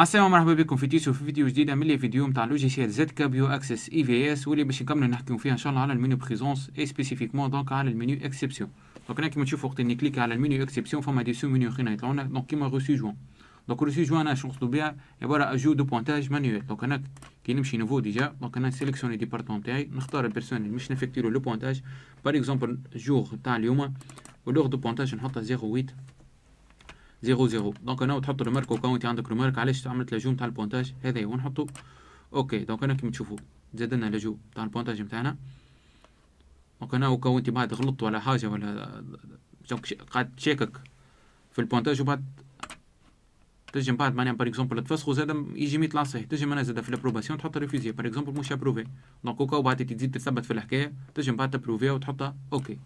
السلام مرحبا بكم في تيسو في فيديو جديد من لي فيديو نتاع لوجيسيال زد كابيو اكسس اي في اس واللي باش نكملوا نحكيو فيها ان شاء الله على المينيو بريزونس اي سبيسيفيكمون دونك على المينيو اكسبسيون دونك هنا كيما تشوفوا وقت اللي كليك على المينيو اكسبسيون فما دي سو مينيو خينا يطلعوا لنا دونك كيما روسي جوان دونك روسي جوان انا نقصدوا بها عباره اجو دو بوانتاج مانيوال دونك انا كي نمشي نوفو ديجا دونك انا سيليكسيوني ديبارتمون تاعي نختار البيرسون اللي باش نفكتيرو لو بوانتاج باغ اكزومبل جور تاع اليوم ولوغ دو بوانتاج نحطها 0.8 زيرو زيرو دونك هنا وتحط ريمارك وكاونتي عندك ريمارك علاش عملت لاجو نتاع البونتاج هو ونحطو اوكي دونك هنا كيما تشوفوا زدنا لاجو نتاع البونتاج نتاعنا دونك هنا وكاونتي بعد غلطت ولا حاجه ولا قاعد تشيكك في البونتاج وبعد تجي بعد معناها باغ اكزومبل تفسخو زاد يجي ميت صحيح تجي معناها زاد في لابروباسيون تحط ريفيزي باغ اكزومبل مش ابروفي دونك هكا وبعد تزيد تثبت في الحكايه تجي بعد تبروفيها وتحطها اوكي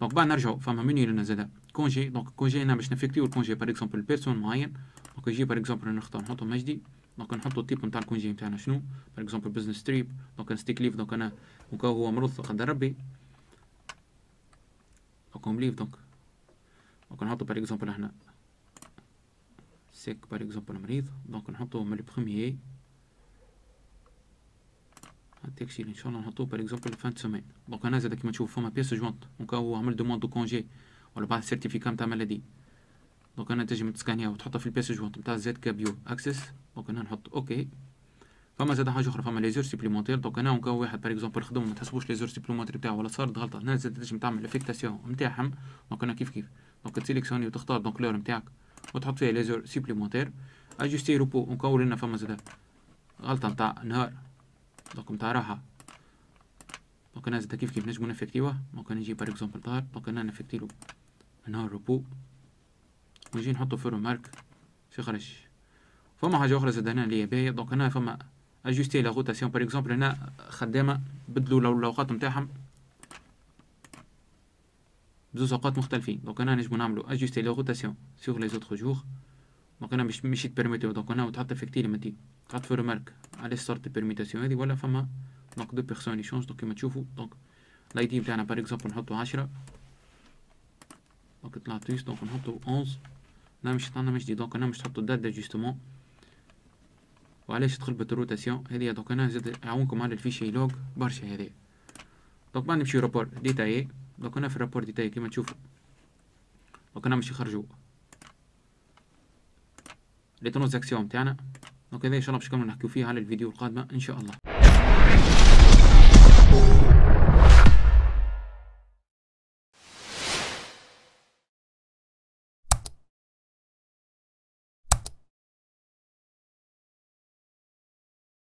دونك بعد نرجعوا فما منيو لنا زاد كونجي دونك كونجي هنا باش نفكتيو الكونجي باغ اكزومبل بيرسون معين دونك يجي باغ اكزومبل نختار نحطو مجدي دونك نحطو التيب نتاع الكونجي نتاعنا شنو باغ اكزومبل بزنس تريب دونك نستيك ليف دونك انا وكا هو مرض قدر ربي دونك ليف دونك دونك نحطو باغ اكزومبل هنا سيك باغ اكزومبل مريض دونك نحطو من البخوميي Tech ان شاء الله نحطوه par اكزومبل la fin سومين دونك انا زاد كيما تشوف فما بيس جوانت دونك هو عمل دوموند دو كونجي ولا بعد سيرتيفيكا نتاع مالادي دونك انا تجي تسكانيها وتحطها في البيس جوانت نتاع زد كابيو اكسس دونك انا نحط اوكي فما زاد حاجه اخرى فما لي زور سيبليمونتير دونك انا كان واحد باغ اكزومبل خدم ما تحسبوش زور سيبليمونتير تاعو ولا صارت غلطه هنا زاد تنجم تعمل افيكتاسيون نتاعهم دونك انا كيف كيف دونك تسيليكسيوني وتختار دونك لور نتاعك وتحط فيها زور سيبليمونتير اجوستي روبو كان ولينا فما زاد غلطه نتاع نهار Документар, аха. Пока нас такив кив нажму на эффектива, ممكن نجي بار اكزامبل ظهر ممكن انا نفكتيلو من هون الربو ونجي نحطو فورو مارك شو خرج فما حاجه اخرى زاد هنا اللي هي باهية دونك هنا فما اجوستي لا روتاسيون باغ اكزومبل هنا خدامه بدلوا الاوقات نتاعهم بزوز اوقات مختلفين دونك هنا نجمو نعملو اجوستي لا روتاسيون سور لي زوطخ جوغ دونك انا مش مشيت برميتيو دونك هنا وتحط في كتير تيجي تحط في رمارك على صارت بيرميتاسيون هادي ولا فما دونك دو بيغسون يشونج دونك كيما تشوفو دونك الاي دي بتاعنا باغ اكزومبل نحطو عشرة دونك طلع تويس دونك نحطو اونز لا مش طلعنا مش دي دونك انا مش تحطو داتا جوستومون وعلاش تدخل بالروتاسيون هذه دونك انا زاد نعاونكم على الفيشي لوغ برشا هذايا دونك بعد نمشيو رابور ديتاي دونك انا في الرابور ديتاي كيما تشوفو دونك انا مش يخرجو الترانزاكسيون بتاعنا وكذا ان شاء الله باش نكمل نحكيو فيها على الفيديو القادمه ان شاء الله